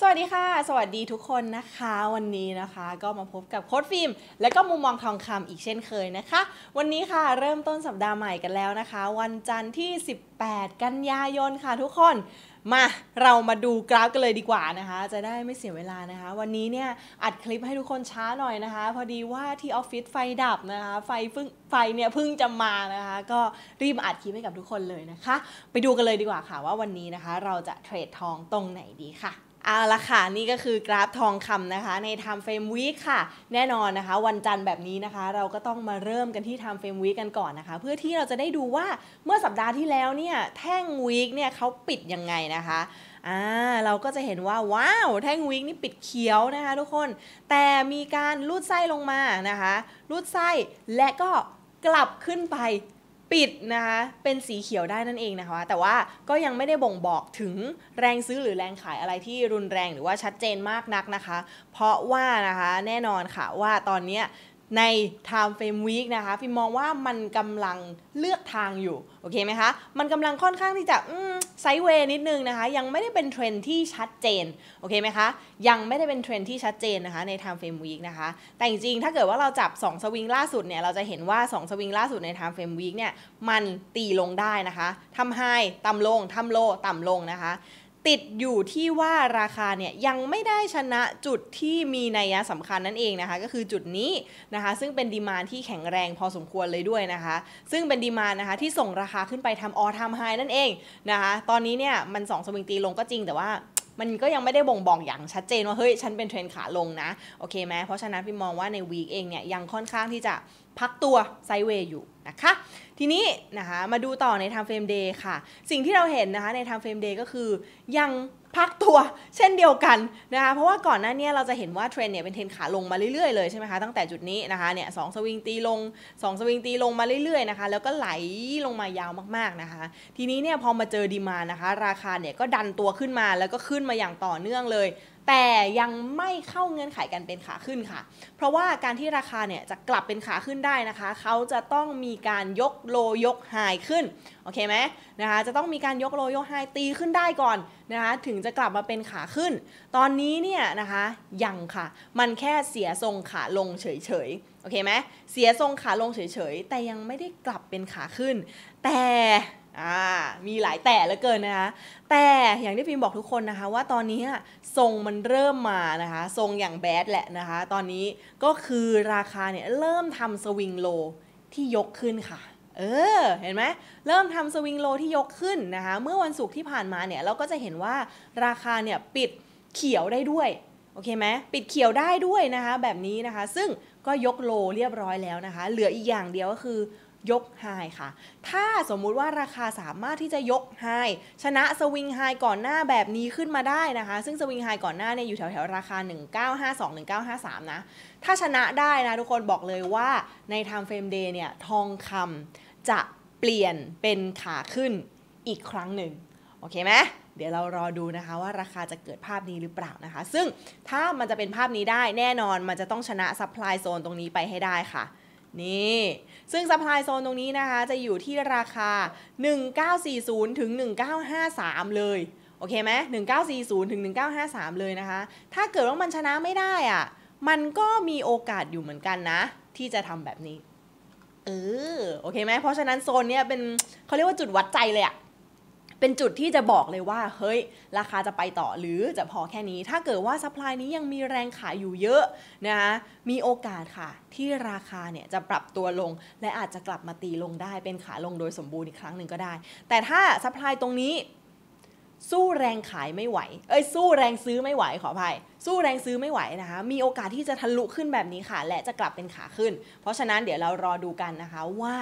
สวัสดีค่ะ สวัสดีทุกคนนะคะ วันนี้นะคะก็มาพบกับโค้ดฟิล์มและก็มุมมองทองคำอีกเช่นเคยนะคะ วันนี้ค่ะเริ่มต้นสัปดาห์ใหม่กันแล้วนะคะ วันจันทร์ที่ 18 กันยายนค่ะทุกคนมาเรามาดูกราฟกันเลยดีกว่านะคะ จะได้ไม่เสียเวลานะคะ วันนี้เนี่ยอัดคลิปให้ทุกคนช้าหน่อยนะคะ พอดีว่าที่ออฟฟิศไฟดับนะคะไฟเพิ่งไฟเนี่ยเพิ่งจะมานะคะ ก็รีบอัดคลิปให้กับทุกคนเลยนะคะ ไปดูกันเลยดีกว่าค่ะว่าวันนี้นะคะเราจะเทรดทองตรงไหนดีค่ะเอาละค่ะ นี่ก็คือกราฟทองคำนะคะใน Time Frame Week ค่ะ แน่นอนนะคะวันจันทร์แบบนี้นะคะเราก็ต้องมาเริ่มกันที่ Time Frame Week กันก่อนนะคะ เพื่อที่เราจะได้ดูว่าเมื่อสัปดาห์ที่แล้วเนี่ยแท่ง Week เนี่ยเขาปิดยังไงนะคะอ่าเราก็จะเห็นว่าว้าว แท่งว e k นี่ปิดเขียวนะคะทุกคนแต่มีการลูดไส้ลงมานะคะลูดไส้และก็กลับขึ้นไปปิดนะคะ เป็นสีเขียวได้นั่นเองนะคะ แต่ว่าก็ยังไม่ได้บ่งบอกถึงแรงซื้อหรือแรงขายอะไรที่รุนแรงหรือว่าชัดเจนมากนักนะคะ เพราะว่านะคะแน่นอนค่ะว่าตอนนี้ในไทม์เฟรมวีคนะคะพิมมองว่ามันกำลังเลือกทางอยู่โอเคไหมคะมันกำลังค่อนข้างที่จะไซเวย์นิดนึงนะคะยังไม่ได้เป็นเทรนที่ชัดเจนโอเคไหมคะยังไม่ได้เป็นเทรนที่ชัดเจนนะคะในไทม์เฟรมวีคนะคะแต่จริงๆถ้าเกิดว่าเราจับ2สวิงล่าสุดเนี่ยเราจะเห็นว่า 2 สวิงล่าสุดในไทม์เฟรมวีคเนี่ยมันตีลงได้นะคะทำไฮต่ำลงทำโลต่ำลงนะคะติดอยู่ที่ว่าราคาเนี่ยยังไม่ได้ชนะจุดที่มีนัยสำคัญนั่นเองนะคะ ก็คือจุดนี้นะคะซึ่งเป็นดีมานที่แข็งแรงพอสมควรเลยด้วยนะคะ ซึ่งเป็นดีมานนะคะที่ส่งราคาขึ้นไปทำออทามไฮนั่นเองนะคะ ตอนนี้เนี่ยมันสองสวิงตีลงก็จริงแต่ว่า มันก็ยังไม่ได้บ่งบอกอย่างชัดเจนว่าเฮ้ยฉันเป็นเทรนขาลงนะโอเคไหมเพราะฉะนั้นพี่มองว่าในวีคเองเนี่ยยังค่อนข้างที่จะพักตัวไซเวย์อยู่นะคะทีนี้นะคะมาดูต่อในทางเฟรมเดย์ค่ะ สิ่งที่เราเห็นนะคะในทางเฟรมเดย์ก็คือยังพักตัวเช่นเดียวกันนะคะเพราะว่าก่อนหน้านี้เราจะเห็นว่าเทรนเนี่ยเป็นเทรนขาลงมาเรื่อยๆเลยใช่ไหมคะตั้งแต่จุดนี้นะคะเนี่ยสสวิงตีลง2 สวิงตีลงมาเรื่อยๆนะคะแล้วก็ไหลลงมายาวมากๆนะคะทีนี้เนี่ยพอมาเจอดีมานะคะราคาเนี่ยก็ดันตัวขึ้นมาแล้วก็ขึ้นมาอย่างต่อเนื่องเลยแต่ยังไม่เข้าเงื่อนไขกันเป็นขาขึ้นค่ะ เพราะว่าการที่ราคาเนี่ยจะกลับเป็นขาขึ้นได้นะคะ เขาจะต้องมีการยกโลยกไฮขึ้น โอเคไหมนะคะ จะต้องมีการยกโลยกไฮตีขึ้นได้ก่อนนะคะ ถึงจะกลับมาเป็นขาขึ้น ตอนนี้เนี่ยนะคะยังค่ะ มันแค่เสียทรงขาลงเฉยๆ โอเคไหม เสียทรงขาลงเฉยๆ แต่ยังไม่ได้กลับเป็นขาขึ้น แต่อ่ามีหลายแต่แล้วเกินนะคะ แต่อย่างที่พิมพ์บอกทุกคนนะคะ ว่าตอนนี้ทรงมันเริ่มมานะคะ ทรงอย่างแบดแหละนะคะ ตอนนี้ก็คือราคาเนี่ยเริ่มทำสวิงโลที่ยกขึ้นค่ะเออเห็นไหมเริ่มทำสวิงโลที่ยกขึ้นนะคะ เมื่อวันศุกร์ที่ผ่านมาเนี่ย เราก็จะเห็นว่าราคาเนี่ย ปิดเขียวได้ด้วยโอเคไหมปิดเขียวได้ด้วยนะคะ แบบนี้นะคะ ซึ่งก็ยกโลเรียบร้อยแล้วนะคะ เหลืออีกอย่างเดียวก็คือยกไฮค่ะ ถ้าสมมุติว่าราคาสามารถที่จะยกไฮชนะสวิงไฮก่อนหน้าแบบนี้ขึ้นมาได้นะคะ ซึ่งสวิงไฮก่อนหน้าเนี่ยอยู่แถวๆ ราคา 1952-1953 นะ ถ้าชนะได้นะทุกคนบอกเลยว่าในไทม์เฟรมเดย์เนี่ยทองคำจะเปลี่ยนเป็นขาขึ้นอีกครั้งหนึ่งโอเคไหม เดี๋ยวเรารอดูนะคะว่าราคาจะเกิดภาพนี้หรือเปล่านะคะ ซึ่งถ้ามันจะเป็นภาพนี้ได้แน่นอนมันจะต้องชนะซัพพลายโซนตรงนี้ไปให้ได้ค่ะนี่ซึ่งซัพพลายโซนตรงนี้นะคะ จะอยู่ที่ราคา 1940ถึง1953 เลยโอเคไหม1940ถึง1953 เลยนะคะ ถ้าเกิดว่ามันชนะไม่ได้อะมันก็มีโอกาสอยู่เหมือนกันนะ ที่จะทำแบบนี้เออโอเคไหมเพราะฉะนั้นโซนเนี้ยเป็นเขาเรียกว่าจุดวัดใจเลยอะเป็นจุดที่จะบอกเลยว่าเฮ้ย ราคาจะไปต่อหรือจะพอแค่นี้ ถ้าเกิดว่าซัพพลายนี้ยังมีแรงขายอยู่เยอะนะคะมีโอกาสค่ะ ที่ราคาเนี่ยจะปรับตัวลง และอาจจะกลับมาตีลงได้เป็นขาลงโดยสมบูรณ์อีกครั้งหนึ่งก็ได้ แต่ถ้าซัพพลายตรงนี้ สู้แรงขายไม่ไหว เอ้ย สู้แรงซื้อไม่ไหวขออภัยสู้แรงซื้อไม่ไหวนะคะมีโอกาสที่จะทะลุขึ้นแบบนี้ค่ะ และจะกลับเป็นขาขึ้น เพราะฉะนั้นเดี๋ยวเรารอดูกันนะคะว่า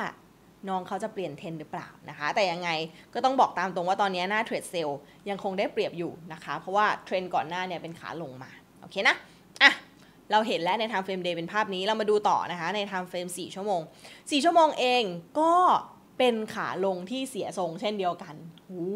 น้องเขาจะเปลี่ยนเทรนหรือเปล่านะคะแต่ยังไงก็ต้องบอกตามตรงว่าตอนนี้หน้าเทรดเซลยังคงได้เปรียบอยู่นะคะ เพราะว่าเทรนก่อนหน้าเนี่ยเป็นขาลงมา โอเคนะ อ่ะ เราเห็นแล้วในทางเฟรมเดย์เป็นภาพนี้เรามาดูต่อนะคะในไทม์เฟรม4ชั่วโมง 4 ชั่วโมงเองก็เป็นขาลงที่เสียทรงเช่นเดียวกันอ้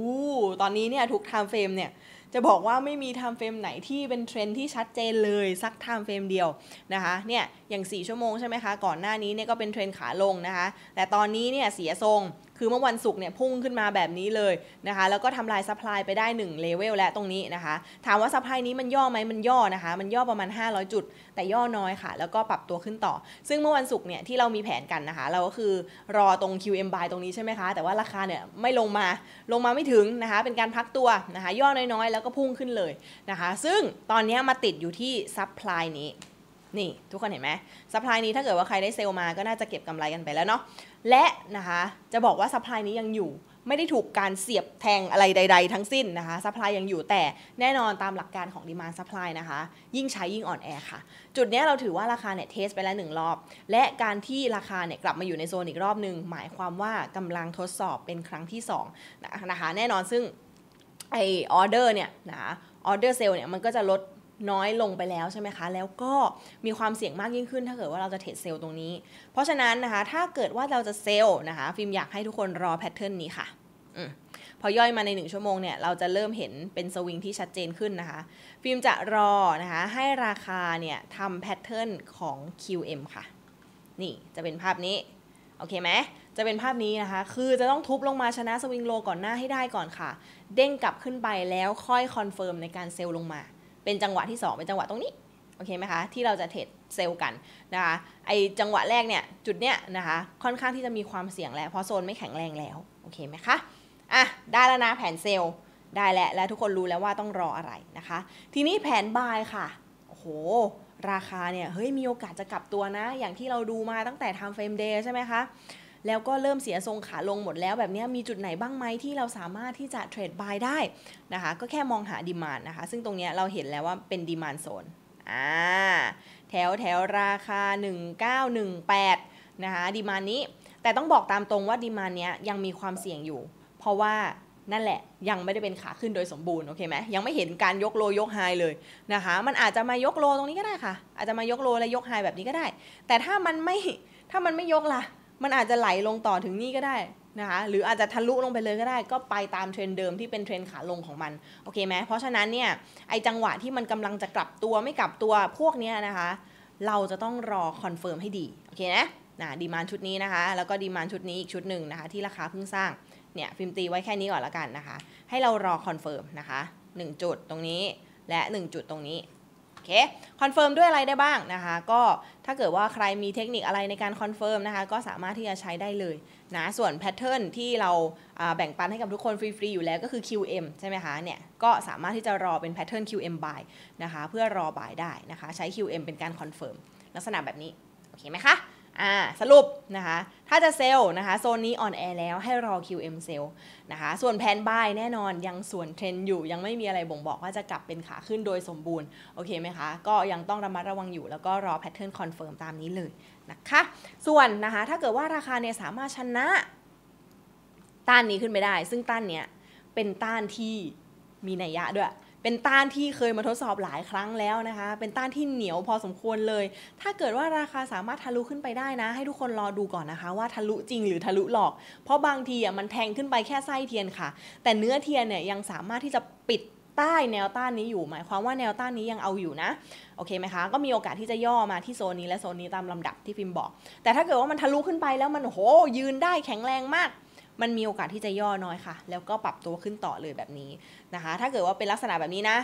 ตอนนี้เนี่ยทุกไทม์เฟรมเนี่ยจะบอกว่าไม่มีไทม์เฟรมไหนที่เป็นเทรนที่ชัดเจนเลย สักไทม์เฟรมเดียวนะคะเนี่ยอย่าง 4 ชั่วโมงใช่ไหมคะ ก่อนหน้านี้เนี่ยก็เป็นเทรนขาลงนะคะแต่ตอนนี้เนี่ยเสียทรงคือเมื่อวันศุกร์เนี่ยพุ่งขึ้นมาแบบนี้เลยนะคะ แล้วก็ทำลายซัพพลายไปได้1เลเวลและตรงนี้นะคะ ถามว่าซัพพลายนี้มันย่อไหมมันย่อนะคะ มันย่อประมาณ 500 จุด แต่ย่อน้อยค่ะ แล้วก็ปรับตัวขึ้นต่อ ซึ่งเมื่อวันศุกร์เนี่ยที่เรามีแผนกันนะคะเราก็คือรอตรง QM buy ตรงนี้ใช่ไหมคะ แต่ว่าราคาเนี่ยไม่ลงมาลงมาไม่ถึงนะคะ เป็นการพักตัวนะคะ ย่อน้อยๆ แล้วก็พุ่งขึ้นเลยนะคะซึ่งตอนนี้มาติดอยู่ที่ซัพพลายนี้นี่ทุกคนเห็นไหมสป라ายนี้ถ้าเกิดว่าใครได้เซลล์มาก็น่าจะเก็บกำไรกันไปแล้วเนาะและนะคะจะบอกว่าสป라ายนี้ยังอยู่ไม่ได้ถูกการเสียบแทงอะไรใดๆทั้งสิ้นนะคะซัพพลายยังอยู่แต่แน่นอนตามหลักการของดีมาสซัพพลายนะคะยิ่งใช้ยิ่งอ่อนแอค่ะจุดนี้เราถือว่าราคาเนี่ยเทสไปแล้วหนึ่งรอบและการที่ราคาเนี่ยกลับมาอยู่ในโซนอีกรอบหนึ่งหมายความว่ากำลังทดสอบเป็นครั้งที่2นะคะแน่นอนซึ่งไอออเดอร์เนี่ยนะออเดอร์เซลล์เนี่ยมันก็จะลดน้อยลงไปแล้วใช่ไหมคะ แล้วก็มีความเสี่ยงมากยิ่งขึ้น ถ้าเกิดว่าเราจะเทรดเซลล์ตรงนี้ เพราะฉะนั้นนะคะ ถ้าเกิดว่าเราจะเซลล์นะคะ ฟิล์มอยากให้ทุกคนรอแพทเทิร์นนี้ค่ะอพอย่อยมาใน1ชั่วโมงเนี่ย เราจะเริ่มเห็นเป็นสวิง ที่ชัดเจนขึ้นนะคะ ฟิล์มจะรอนะคะ ให้ราคาเนี่ยทำแพทเทิร์นของ QM ค่ะ นี่จะเป็นภาพนี้ โอเคไหมจะเป็นภาพนี้นะคะ คือจะต้องทุบลงมาชนะสวิงโลก่อนหน้าให้ได้ก่อนค่ะ เด้งกลับขึ้นไปแล้วค่อยคอนเฟิร์มในการเซลล์ลงมาเป็นจังหวะที่2เป็นจังหวะตรงนี้โอเคไหมคะที่เราจะเทรดเซลล์กันนะคะไอจังหวะแรกเนี่ยจุดเนี้ยนะคะ ค่อนข้างที่จะมีความเสี่ยงแล้ว เพราะโซนไม่แข็งแรงแล้วโอเคไหมคะอ่ะได้แล้วนะแผนเซลล์ได้แล้วและทุกคนรู้แล้วว่าต้องรออะไรนะคะ ทีนี้แผนบายค่ะโอ้โหราคาเนี่ยเฮ้ยมีโอกาสจะกลับตัวนะ อย่างที่เราดูมาตั้งแต่ทำเฟรมเดย์ใช่ไหมคะแล้วก็เริ่มเสียทรงขาลงหมดแล้วแบบนี้มีจุดไหนบ้างไหมที่เราสามารถที่จะเทรดบายได้นะคะก็แค่มองหาดีมานนะคะ ซึ่งตรงนี้เราเห็นแล้วว่าเป็นดีมานโซนอ่าแถวแถวราคา 1918 นะคะดีมานนี้ แต่ต้องบอกตามตรงว่าดีมานเนี้ยยังมีความเสี่ยงอยู่ เพราะว่านั่นแหละยังไม่ได้เป็นขาขึ้นโดยสมบูรณ์โอเคไหมยังไม่เห็นการยกโลยกไฮเลยนะคะมันอาจจะมายกโลตรงนี้ก็ได้ค่ะ อาจจะมายกโลและยกไฮแบบนี้ก็ได้ แต่ถ้ามันไม่ถ้ามันไม่ยกล่ะมันอาจจะไหลลงต่อถึงนี่ก็ได้นะคะหรืออาจจะทะลุลงไปเลยก็ได้ก็ไปตามเทรนเดิมที่เป็นเทรนขาลงของมันโอเคไหมเพราะฉะนั้นเนี่ยไอจังหวะที่มันกำลังจะกลับตัวไม่กลับตัวพวกเนี้ยนะคะ เราจะต้องรอคอนเฟิร์มให้ดีโอเคนะนะดีมานชุดนี้นะคะแล้วก็ดีมานชุดนี้อีกชุดหนึ่งนะคะ ที่ราคาเพิ่งสร้างเนี่ยฟิล์มตีไว้แค่นี้ก่อนละกันนะคะ ให้เรารอคอนเฟิร์มนะคะ1จุดตรงนี้และ1จุดตรงนี้คคอนเฟิร์มด้วยอะไรได้บ้างนะคะ ก็ถ้าเกิดว่าใครมีเทคนิคอะไรในการคอนเฟิร์มนะคะก็สามารถที่จะใช้ได้เลยนะส่วนแพทเทิร์นที่เราแบ่งปันให้กับทุกคนฟรีๆอยู่แล้วก็คือ QM ใช่ไหมคะเนี่ยก็สามารถที่จะรอเป็นแพทเทิร์น QM b y นะคะเพื่อรอ่ายได้นะคะ ใช้ QM เป็นการคอนเฟิร์มลักษณะแบบนี้ โอเคไหมคะ่าสรุปนะคะถ้าจะเซลล์นะคะโซนนี้อ่อนแอแล้วให้รอ QM เซลล์นะคะส่วนแพนบายแน่นอนยังส่วนเทรนอยู่ยังไม่มีอะไรบ่งบอก ว่าจะกลับเป็นขาขึ้นโดยสมบูรณ์ โอเคไหมคะ ก็ยังต้องระมัดระวังอยู่แล้วก็รอแพทเทิร์นคอนเฟิร์มตามนี้เลยนะคะส่วนนะคะถ้าเกิดว่าราคาเนี่ยสามารถชนะต้านนี้ขึ้นไปได้ ซึ่งต้านเนี้ยเป็นต้านที่มีนัยยะด้วยเป็นต้านที่เคยมาทดสอบหลายครั้งแล้วนะคะ เป็นต้านที่เหนียวพอสมควรเลย ถ้าเกิดว่าราคาสามารถทะลุขึ้นไปได้นะ ให้ทุกคนรอดูก่อนนะคะ ว่าทะลุจริงหรือทะลุหลอก เพราะบางทีอ่ะมันแทงขึ้นไปแค่ไส้เทียนค่ะ แต่เนื้อเทียนเนี่ยยังสามารถที่จะปิดใต้แนวต้านนี้อยู่ หมายความว่าแนวต้านนี้ยังเอาอยู่นะ โอเคไหมคะ ก็มีโอกาสที่จะย่อมาที่โซนนี้และโซนนี้ตามลำดับที่ฟิล์มบอก แต่ถ้าเกิดว่ามันทะลุขึ้นไปแล้วมันโหยืนได้แข็งแรงมากมันมีโอกาสที่จะย่อน้อยค่ะ แล้วก็ปรับตัวขึ้นต่อเลยแบบนี้นะคะ ถ้าเกิดว่าเป็นลักษณะแบบนี้นะ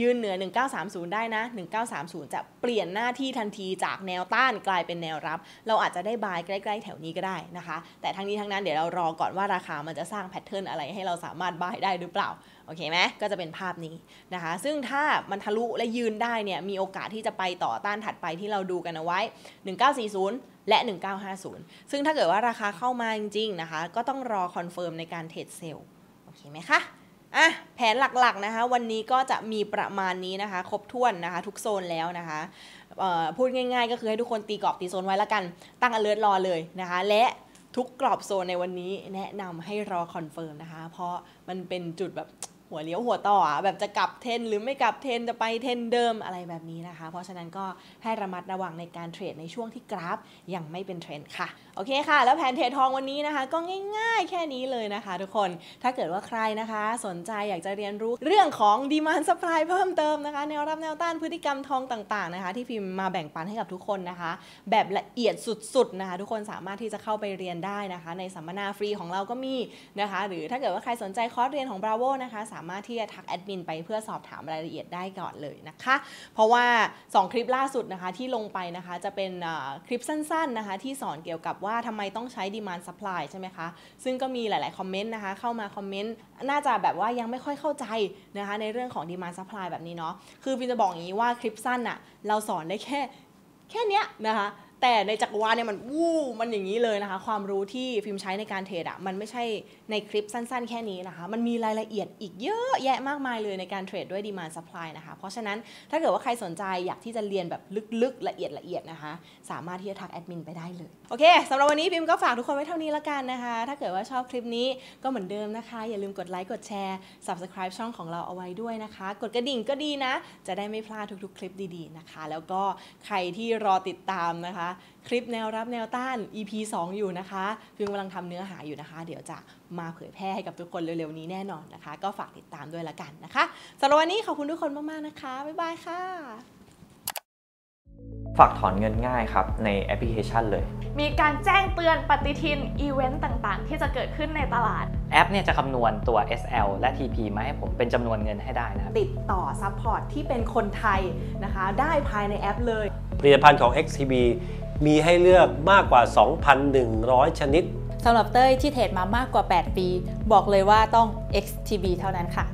ยืนเหนือ 1930 ได้นะ 1930 จะเปลี่ยนหน้าที่ทันทีจากแนวต้านกลายเป็นแนวรับ เราอาจจะได้บายใกล้ๆแถวนี้ก็ได้นะคะ แต่ทั้งนี้ทั้งนั้นเดี๋ยวเรารอก่อนว่าราคามันจะสร้างแพทเทิร์นอะไรให้เราสามารถบายได้หรือเปล่า โอเคไหม ก็จะเป็นภาพนี้นะคะ ซึ่งถ้ามันทะลุและยืนได้เนี่ย มีโอกาสที่จะไปต่อต้านถัดไปที่เราดูกันเอาไว้ 1940 และ 1950 ซึ่งถ้าเกิดว่าราคาเข้ามาจริงๆ นะคะ ก็ต้องรอคอนเฟิร์มในการเทรดเซลล์ โอเคไหมคะอะแผนหลักๆนะคะวันนี้ก็จะมีประมาณนี้นะคะ ครบถ้วนนะคะทุกโซนแล้วนะคะพูดง่ายๆก็คือให้ทุกคนตีกรอบตีโซนไว้แล้วกัน ตั้งอเลิร์ตรอเลยนะคะและทุกกรอบโซนในวันนี้แนะนำให้รอคอนเฟิร์มนะคะเพราะมันเป็นจุดแบบหัวเลี้ยวหัวต่อแบบจะกลับเทนหรือไม่กลับเทนจะไปเทนเดิมอะไรแบบนี้นะคะเพราะฉะนั้นก็ให้ระมัดระวังในการเทรดในช่วงที่กราฟยังไม่เป็นเทรนค่ะโอเคค่ะแล้วแผนเทรดทองวันนี้นะคะก็ง่ายๆแค่นี้เลยนะคะทุกคนถ้าเกิดว่าใครนะคะสนใจอยากจะเรียนรู้เรื่องของดีมานสป라이เพิ่มเติมนะคะแนวรับแนวต้านพฤติกรรมทองต่างๆนะคะที่พิมพ์มาแบ่งปันให้กับทุกคนนะคะแบบละเอียดสุดๆนะคะทุกคนสามารถที่จะเข้าไปเรียนได้นะคะในสัมมนาฟรีของเราก็มีนะคะหรือถ้าเกิดว่าใครสนใจคอร์สเรียนของ Bravo นะคะสามารถที่จะทักแอดมินไปเพื่อสอบถามรายละเอียดได้ก่อนเลยนะคะ เพราะว่า 2 คลิปล่าสุดนะคะที่ลงไปนะคะ จะเป็นคลิปสั้นๆนะคะ ที่สอนเกี่ยวกับว่าทำไมต้องใช้ demand supply ใช่ไหมคะ ซึ่งก็มีหลายๆคอมเมนต์นะคะ เข้ามาคอมเมนต์ น่าจะแบบว่ายังไม่ค่อยเข้าใจนะคะ ในเรื่องของ demand supply แบบนี้เนาะคือพิมจะบอกอย่างนี้ว่าคลิปสั้นอะเราสอนได้แค่แค่เนี้ยนะคะแต่ในจักรวาลเนี่ยมันวู้มันอย่างนี้เลยนะคะ ความรู้ที่ฟิล์มใช้ในการเทรดอะมันไม่ใช่ในคลิปสั้นๆแค่นี้นะคะ มันมีรายละเอียดอีกเยอะแยะมากมายเลยในการเทรดด้วยดีมานซัพพลายนะคะ เพราะฉะนั้นถ้าเกิดว่าใครสนใจอยากที่จะเรียนแบบลึกๆละเอียดละเอียดนะคะ สามารถที่จะทักแอดมินไปได้เลย โอเคสำหรับวันนี้พิมก็ฝากทุกคนไว้เท่านี้ละกันนะคะ ถ้าเกิดว่าชอบคลิปนี้ก็เหมือนเดิมนะคะ อย่าลืมกดไลค์กดแชร์ subscribe ช่องของเราเอาไว้ด้วยนะคะ กดกระดิ่งก็ดีนะ จะได้ไม่พลาดทุก ๆ คลิปดีๆนะคะ แล้วก็ใครที่รอติดตามนะคะคลิปแนวรับแนวต้าน EP 2อยู่นะคะพิงกำลังทำเนื้อหาอยู่นะคะ เดี๋ยวจะมาเผยแพร่ให้กับทุกคนเร็วๆนี้แน่นอนนะคะ ก็ฝากติดตามด้วยละกันนะคะสำหรับวันนี้ขอบคุณทุกคนมากๆนะคะ บ๊ายบายค่ะ ฝากถอนเงินง่ายครับในแอปพลิเคชันเลย มีการแจ้งเตือนปฏิทิน อีเวนต์ต่างๆที่จะเกิดขึ้นในตลาด แอปเนี่ยจะคำนวณตัว SL และ TP มาให้ผมเป็นจำนวนเงินให้ได้นะครับติดต่อซัพพอร์ตที่เป็นคนไทยนะคะ ได้ภายในแอปเลยผลิตภัณฑ์ของ XTB มีให้เลือกมากกว่า 2,100 ชนิดสำหรับเต้ยที่เทรดมามากกว่า 8 ปี บอกเลยว่าต้อง XTB เท่านั้นค่ะ